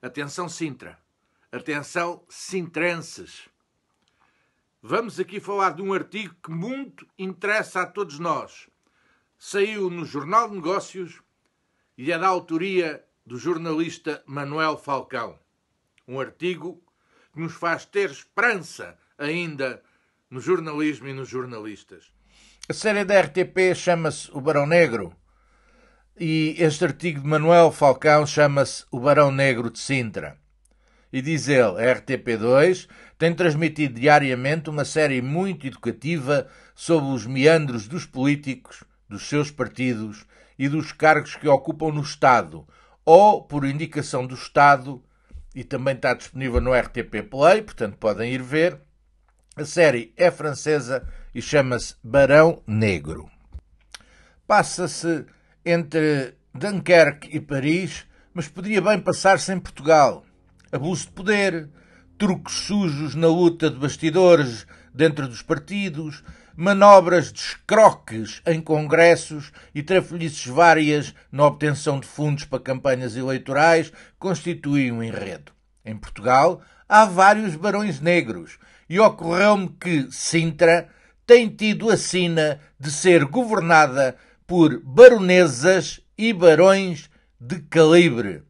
Atenção, Sintra. Atenção, sintrenses. Vamos aqui falar de um artigo que muito interessa a todos nós. Saiu no Jornal de Negócios e é da autoria do jornalista Manuel Falcão. Um artigo que nos faz ter esperança ainda no jornalismo e nos jornalistas. A série da RTP chama-se O Barão Negro e este artigo de Manuel Falcão chama-se O Barão Negro de Sintra. E diz ele, a RTP2 tem transmitido diariamente uma série muito educativa sobre os meandros dos políticos, dos seus partidos e dos cargos que ocupam no Estado, ou por indicação do Estado, e também está disponível no RTP Play, portanto podem ir ver. A série é francesa e chama-se Barão Negro. Passa-se entre Dunkerque e Paris, mas poderia bem passar-se em Portugal. Abuso de poder, truques sujos na luta de bastidores dentro dos partidos, manobras de escroques em congressos e trafolhices várias na obtenção de fundos para campanhas eleitorais constituem um enredo. Em Portugal há vários barões negros e ocorreu-me que Sintra tem tido a sina de ser governada por baronesas e barões de calibre.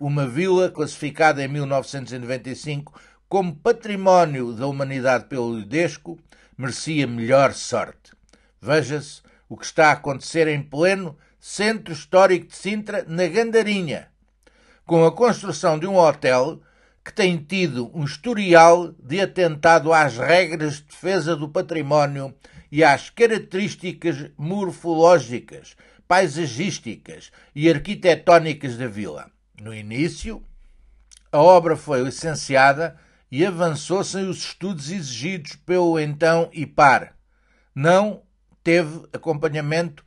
Uma vila classificada em 1995 como património da humanidade pelo Unesco merecia melhor sorte. Veja-se o que está a acontecer em pleno Centro Histórico de Sintra, na Gandarinha, com a construção de um hotel que tem tido um historial de atentado às regras de defesa do património e às características morfológicas, paisagísticas e arquitetónicas da vila. No início, a obra foi licenciada e avançou sem os estudos exigidos pelo então IPAR. Não teve acompanhamento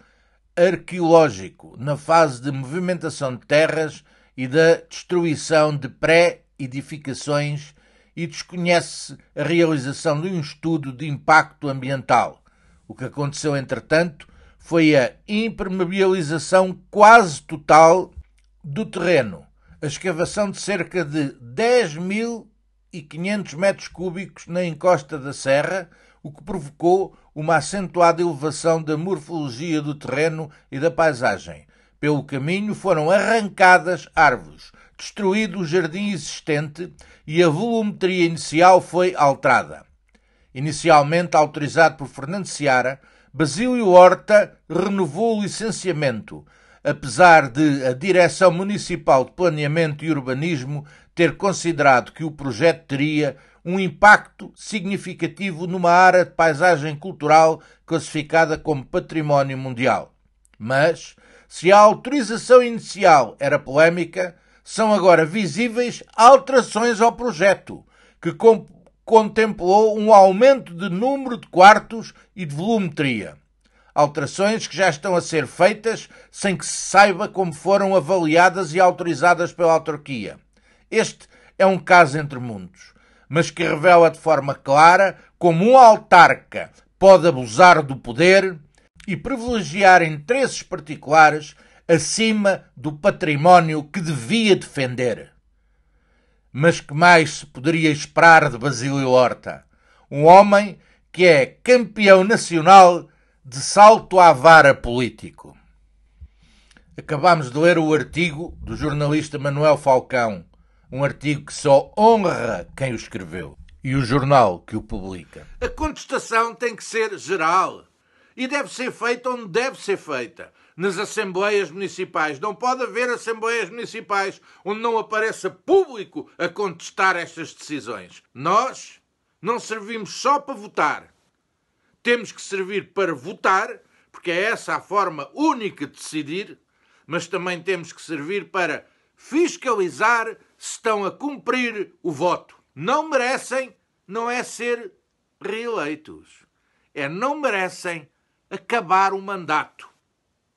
arqueológico na fase de movimentação de terras e da destruição de pré-edificações e desconhece a realização de um estudo de impacto ambiental. O que aconteceu, entretanto, foi a impermeabilização quase total do terreno, a escavação de cerca de 10.500 metros cúbicos na encosta da serra, o que provocou uma acentuada elevação da morfologia do terreno e da paisagem. Pelo caminho foram arrancadas árvores, destruído o jardim existente e a volumetria inicial foi alterada. Inicialmente autorizado por Fernando Seara, Basílio Horta renovou o licenciamento, apesar de a Direção Municipal de Planeamento e Urbanismo ter considerado que o projeto teria um impacto significativo numa área de paisagem cultural classificada como património mundial. Mas, se a autorização inicial era polémica, são agora visíveis alterações ao projeto, que contemplou um aumento de número de quartos e de volumetria. Alterações que já estão a ser feitas sem que se saiba como foram avaliadas e autorizadas pela autarquia. Este é um caso entre muitos, mas que revela de forma clara como um autarca pode abusar do poder e privilegiar interesses particulares acima do património que devia defender. Mas que mais se poderia esperar de Basílio Horta? Um homem que é campeão nacional de salto à vara político. Acabámos de ler o artigo do jornalista Manuel Falcão, um artigo que só honra quem o escreveu e o jornal que o publica. A contestação tem que ser geral e deve ser feita onde deve ser feita. Nas assembleias municipais. Não pode haver assembleias municipais onde não apareça público a contestar estas decisões. Nós não servimos só para votar. Temos que servir para votar, porque é essa a forma única de decidir, mas também temos que servir para fiscalizar se estão a cumprir o voto. Não merecem, não é ser reeleitos. É não merecem acabar o mandato.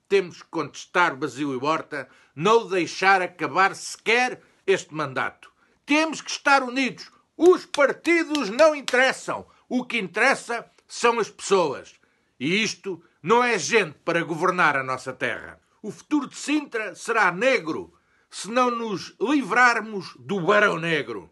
Temos que contestar Basílio e Horta, não deixar acabar sequer este mandato. Temos que estar unidos. Os partidos não interessam. O que interessa são as pessoas. E isto não é gente para governar a nossa terra. O futuro de Sintra será negro se não nos livrarmos do Barão Negro.